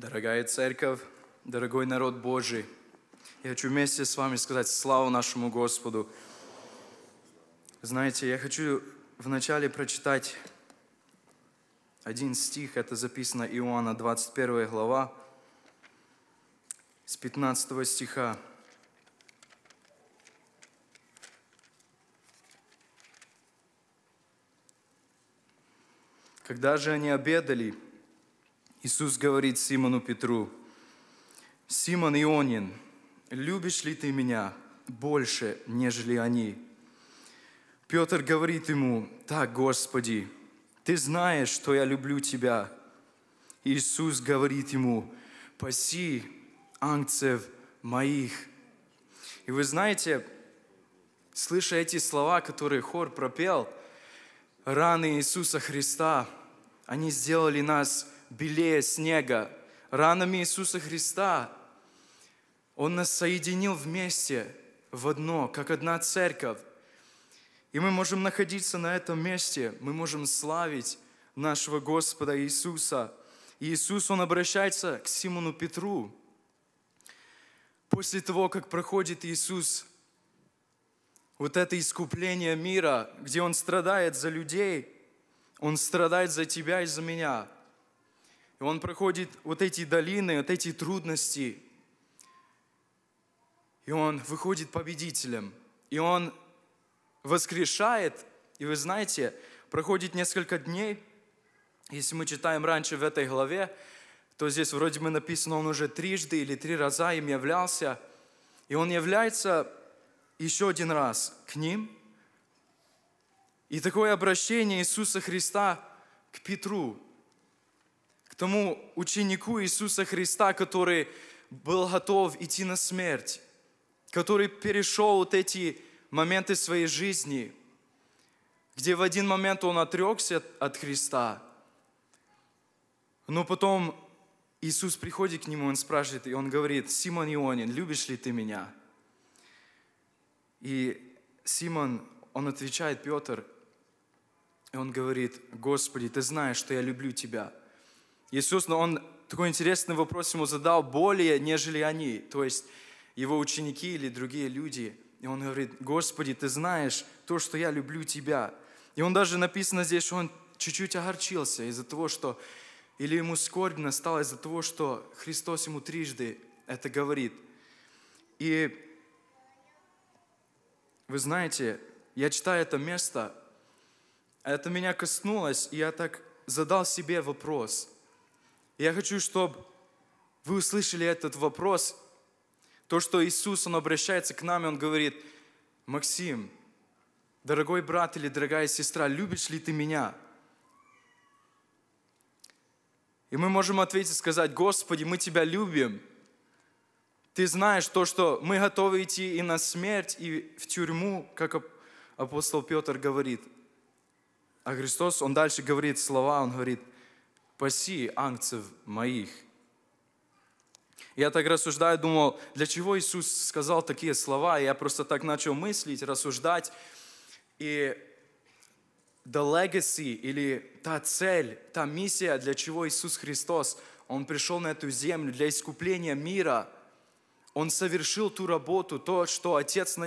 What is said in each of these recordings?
Дорогая церковь, дорогой народ Божий, я хочу вместе с вами сказать славу нашему Господу. Знаете, я хочу вначале прочитать один стих, это записано Иоанна, 21 глава, с 15 стиха. Когда же они обедали, Иисус говорит Симону Петру, «Симон Ионин, любишь ли ты меня больше, нежели они?» Петр говорит ему, «Так, Господи, ты знаешь, что я люблю тебя». Иисус говорит ему, «Паси ангцев моих». И вы знаете, слыша эти слова, которые хор пропел, раны Иисуса Христа, они сделали нас белее снега, ранами Иисуса Христа Он нас соединил вместе в одно, как одна церковь. И мы можем находиться на этом месте, мы можем славить нашего Господа Иисуса. И Иисус, Он обращается к Симону Петру. После того, как проходит Иисус вот это искупление мира, где Он страдает за людей, Он страдает за тебя и за меня – и он проходит вот эти долины, вот эти трудности. И он выходит победителем. И он воскрешает. И вы знаете, проходит несколько дней. Если мы читаем раньше в этой главе, то здесь вроде бы написано, он уже трижды или три раза им являлся. И он является еще один раз к ним. И такое обращение Иисуса Христа к Петру, к тому ученику Иисуса Христа, который был готов идти на смерть, который перешел вот эти моменты своей жизни, где в один момент он отрекся от Христа, но потом Иисус приходит к нему, он спрашивает, и он говорит, «Симон Ионин, любишь ли ты меня?» И Симон, он отвечает, Петр, и он говорит, «Господи, ты знаешь, что я люблю тебя». Иисус, но он такой интересный вопрос ему задал, более, нежели они, то есть его ученики или другие люди. И он говорит, Господи, ты знаешь то, что я люблю тебя. И он даже написано здесь, что он чуть-чуть огорчился из-за того, что... Или ему скорбно стало из-за того, что Христос ему трижды это говорит. И вы знаете, я читаю это место, это меня коснулось, и я так задал себе вопрос – я хочу, чтобы вы услышали этот вопрос. То, что Иисус, Он обращается к нам, и Он говорит, Максим, дорогой брат или дорогая сестра, любишь ли ты меня? И мы можем ответить, сказать, Господи, мы Тебя любим. Ты знаешь то, что мы готовы идти и на смерть, и в тюрьму, как апостол Петр говорит. А Христос, Он дальше говорит слова, Он говорит, паси ангцев моих». Я так рассуждаю, думал, для чего Иисус сказал такие слова, я просто так начал мыслить, рассуждать, и the legacy, или та цель, та миссия, для чего Иисус Христос, Он пришел на эту землю для искупления мира, Он совершил ту работу, то, что Отец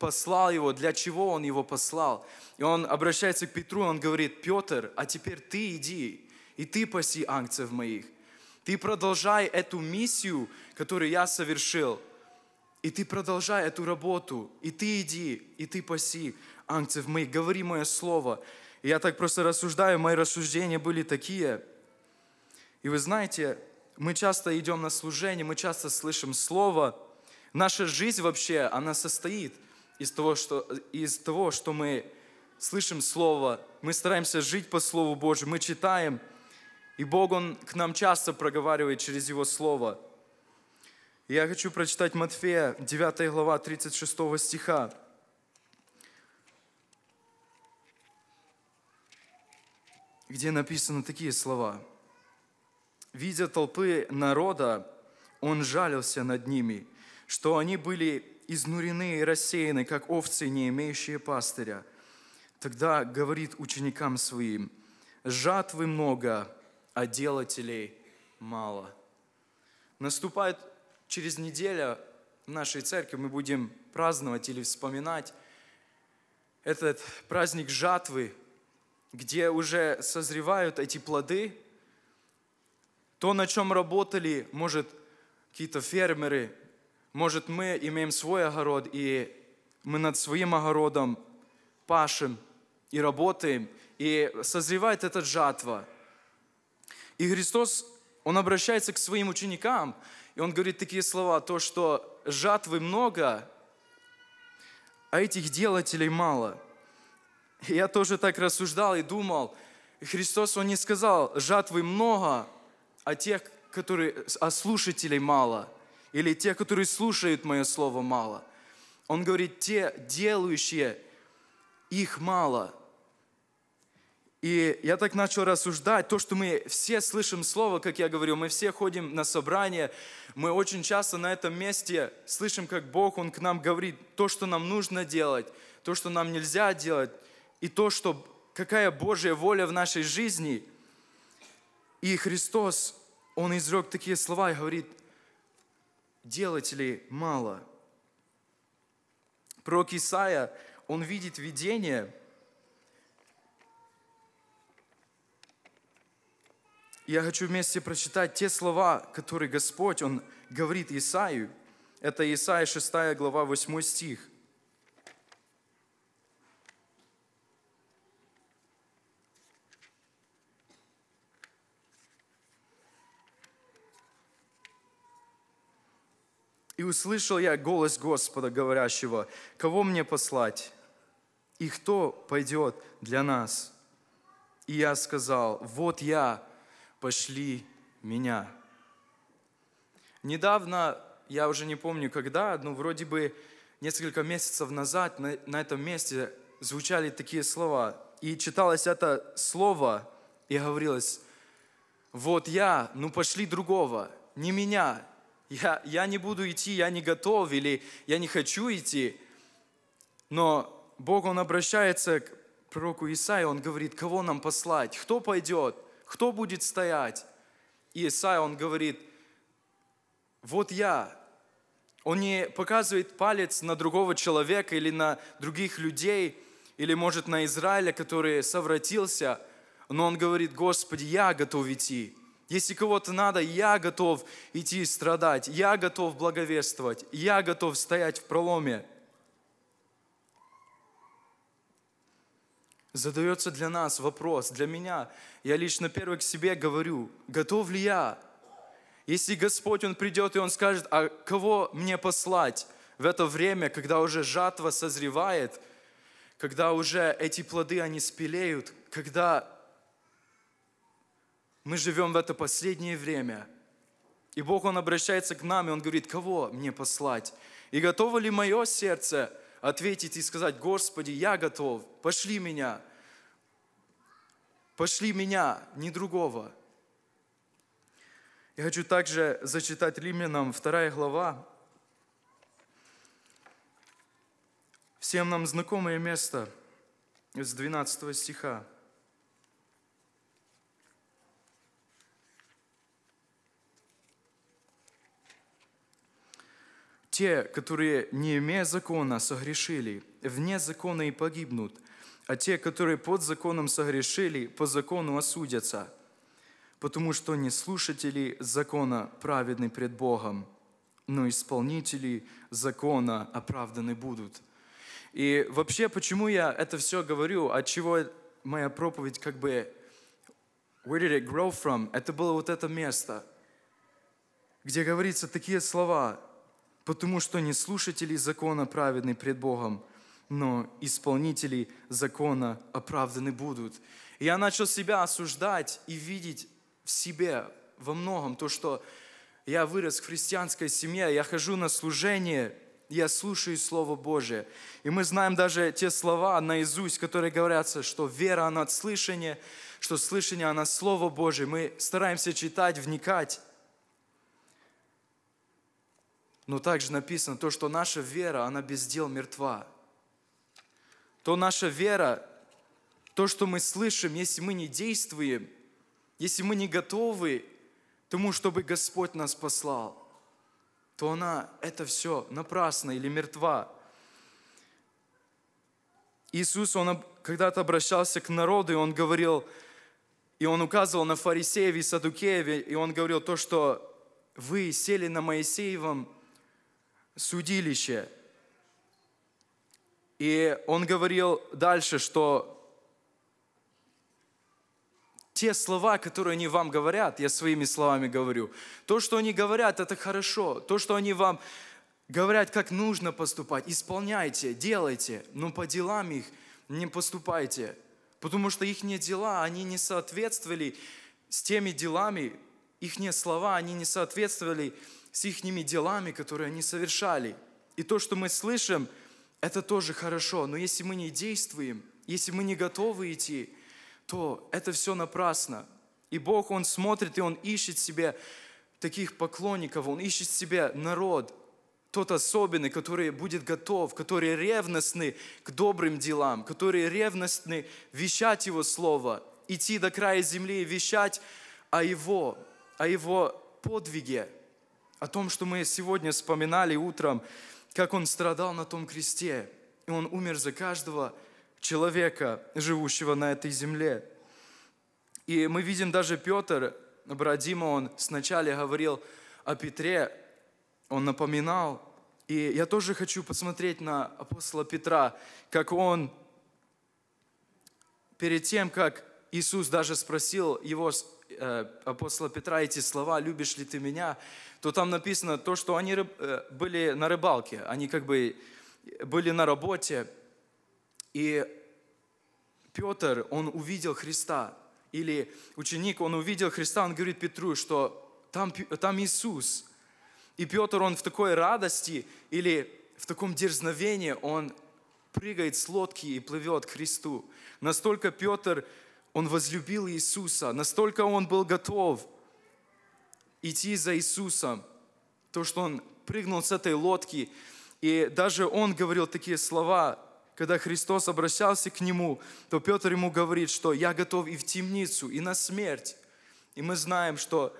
послал Его, для чего Он Его послал. И Он обращается к Петру, Он говорит, Петр, а теперь ты иди и ты паси ангцев моих. Ты продолжай эту миссию, которую я совершил, и ты продолжай эту работу, и ты иди, и ты паси ангцев моих, говори мое слово. И я так просто рассуждаю, мои рассуждения были такие. И вы знаете, мы часто идем на служение, мы часто слышим слово. Наша жизнь вообще, она состоит из того, что, из того, что мы слышим слово, мы стараемся жить по Слову Божьему, мы читаем – и Бог, Он к нам часто проговаривает через Его Слово. я хочу прочитать Матфея, 9 глава, 36 стиха. где написаны такие слова. «Видя толпы народа, он жалился над ними, что они были изнурены и рассеяны, как овцы, не имеющие пастыря. Тогда говорит ученикам своим, «Жатвы много, а делателей мало. Наступает через неделю в нашей церкви, мы будем праздновать или вспоминать этот праздник жатвы, где уже созревают эти плоды, то, на чем работали, может, какие-то фермеры, может, мы имеем свой огород, и мы над своим огородом пашем и работаем, и созревает эта жатва. И Христос, Он обращается к своим ученикам, и Он говорит такие слова, то, что жатвы много, а этих делателей мало. я тоже так рассуждал и думал, Христос, Он не сказал, жатвы много, а тех, которые, а слушателей мало, или те, которые слушают мое слово, мало. Он говорит, те делающие, их мало – и я так начал рассуждать, то, что мы все слышим слово, как я говорю, мы все ходим на собрание, мы очень часто на этом месте слышим, как Бог, Он к нам говорит то, что нам нужно делать, то, что нам нельзя делать, и то, что, какая Божья воля в нашей жизни. И Христос, Он изрек такие слова и говорит, делать ли мало? Пророк Исаия, он видит видение – Я хочу вместе прочитать те слова, которые Господь, Он говорит Исаию. Это Исаия 6 глава 8 стих. «И услышал я голос Господа, говорящего, кого мне послать, и кто пойдет для нас? И я сказал, вот я, пошли меня. Недавно, я уже не помню когда, но вроде бы несколько месяцев назад на, на этом месте звучали такие слова. И читалось это слово, и говорилось, вот я, ну пошли другого, не меня, я, я не буду идти, я не готов или я не хочу идти. Но Бог, Он обращается к пророку Исаии, Он говорит, кого нам послать, кто пойдет – кто будет стоять? И Исаия, он говорит, вот я, он не показывает палец на другого человека или на других людей, или, может, на Израиля, который совратился, но он говорит, Господи, я готов идти. Если кого-то надо, я готов идти страдать, я готов благовествовать, я готов стоять в проломе. задается для нас вопрос, для меня. Я лично первый к себе говорю, готов ли я? Если Господь, Он придет и Он скажет, а кого мне послать в это время, когда уже жатва созревает, когда уже эти плоды, они спелеют, когда мы живем в это последнее время. И Бог, Он обращается к нам, и Он говорит, кого мне послать? И готово ли мое сердце – ответить и сказать, Господи, я готов, пошли меня, пошли меня, не другого. Я хочу также зачитать Римлянам 2 глава. Всем нам знакомое место с 12 стиха. Те, которые, не имея закона, согрешили, вне закона и погибнут, а те, которые под законом согрешили, по закону осудятся, потому что не слушатели закона праведны пред Богом, но исполнители закона оправданы будут. И вообще, почему я это все говорю, от чего моя проповедь как бы Where did it grow from? Это было вот это место, где говорится такие слова – потому что не слушателей закона праведны пред Богом, но исполнители закона оправданы будут. И я начал себя осуждать и видеть в себе во многом то, что я вырос в христианской семье, я хожу на служение, я слушаю Слово Божие. И мы знаем даже те слова наизусть, которые говорятся, что вера, она от слышания, что слышание, она Слово Божие. Мы стараемся читать, вникать. Но также написано то, что наша вера, она без дел мертва. То наша вера, то, что мы слышим, если мы не действуем, если мы не готовы тому, чтобы Господь нас послал, то она, это все напрасно или мертва. Иисус, Он когда-то обращался к народу, и Он говорил, и Он указывал на фарисеев и садукеев, и Он говорил то, что вы сели на Моисеевом судилище. И он говорил дальше, что те слова, которые они вам говорят, я своими словами говорю, то, что они говорят, это хорошо. То, что они вам говорят, как нужно поступать, исполняйте, делайте, но по делам их не поступайте, потому что их дела, они не соответствовали с теми делами, их слова, они не соответствовали с их делами, которые они совершали. И то, что мы слышим, это тоже хорошо, но если мы не действуем, если мы не готовы идти, то это все напрасно. И Бог, Он смотрит, и Он ищет себе таких поклонников, Он ищет себе народ, тот особенный, который будет готов, который ревностны к добрым делам, который ревностны вещать Его Слово, идти до края земли и вещать о Его, о Его подвиге, о том, что мы сегодня вспоминали утром, как он страдал на том кресте, и он умер за каждого человека, живущего на этой земле. И мы видим даже Петр, Бродима, он сначала говорил о Петре, он напоминал, и я тоже хочу посмотреть на апостола Петра, как он перед тем, как Иисус даже спросил его Э, апостола Петра эти слова «любишь ли ты меня», то там написано то, что они э, были на рыбалке, они как бы были на работе, и Петр, он увидел Христа, или ученик, он увидел Христа, он говорит Петру, что там, там Иисус. И Петр, он в такой радости или в таком дерзновении, он прыгает с лодки и плывет к Христу. Настолько Петр он возлюбил Иисуса, настолько он был готов идти за Иисусом, то, что он прыгнул с этой лодки, и даже он говорил такие слова, когда Христос обращался к нему, то Петр ему говорит, что «я готов и в темницу, и на смерть». И мы знаем, что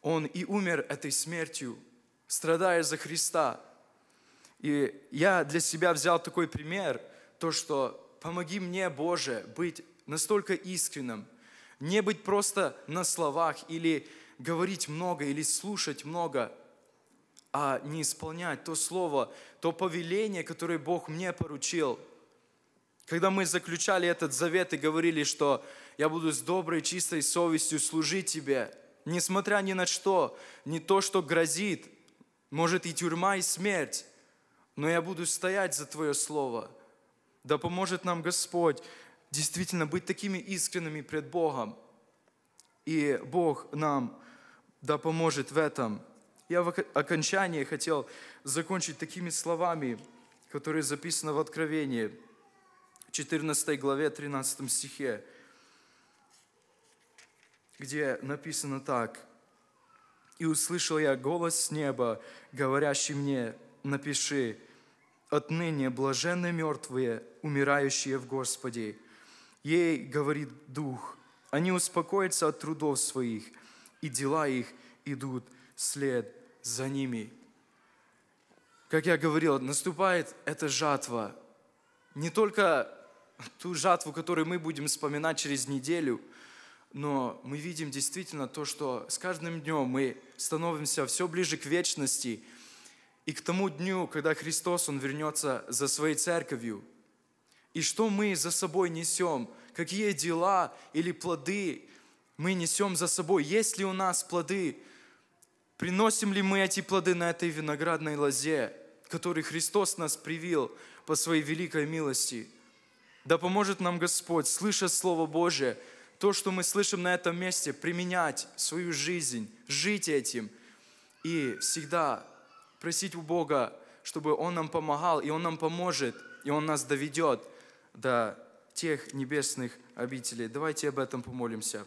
он и умер этой смертью, страдая за Христа. И я для себя взял такой пример, то, что помоги мне, Боже, быть настолько искренним, не быть просто на словах или говорить много, или слушать много, а не исполнять то слово, то повеление, которое Бог мне поручил. Когда мы заключали этот завет и говорили, что я буду с доброй, чистой совестью служить тебе, несмотря ни на что, не то, что грозит, может и тюрьма, и смерть, но я буду стоять за Твое Слово. Да поможет нам Господь действительно быть такими искренними пред Богом. И Бог нам да поможет в этом. Я в окончании хотел закончить такими словами, которые записаны в Откровении, 14 главе, 13 стихе, где написано так. «И услышал я голос с неба, говорящий мне, напиши, отныне блаженны мертвые, умирающие в Господе, Ей говорит Дух, они успокоятся от трудов своих, и дела их идут след за ними. Как я говорил, наступает эта жатва. Не только ту жатву, которую мы будем вспоминать через неделю, но мы видим действительно то, что с каждым днем мы становимся все ближе к вечности и к тому дню, когда Христос, Он вернется за своей церковью – и что мы за собой несем, какие дела или плоды мы несем за собой, есть ли у нас плоды, приносим ли мы эти плоды на этой виноградной лозе, который Христос нас привил по своей великой милости. Да поможет нам Господь, слыша Слово Божие, то, что мы слышим на этом месте, применять свою жизнь, жить этим и всегда просить у Бога, чтобы Он нам помогал, и Он нам поможет, и Он нас доведет – до тех небесных обителей. Давайте об этом помолимся.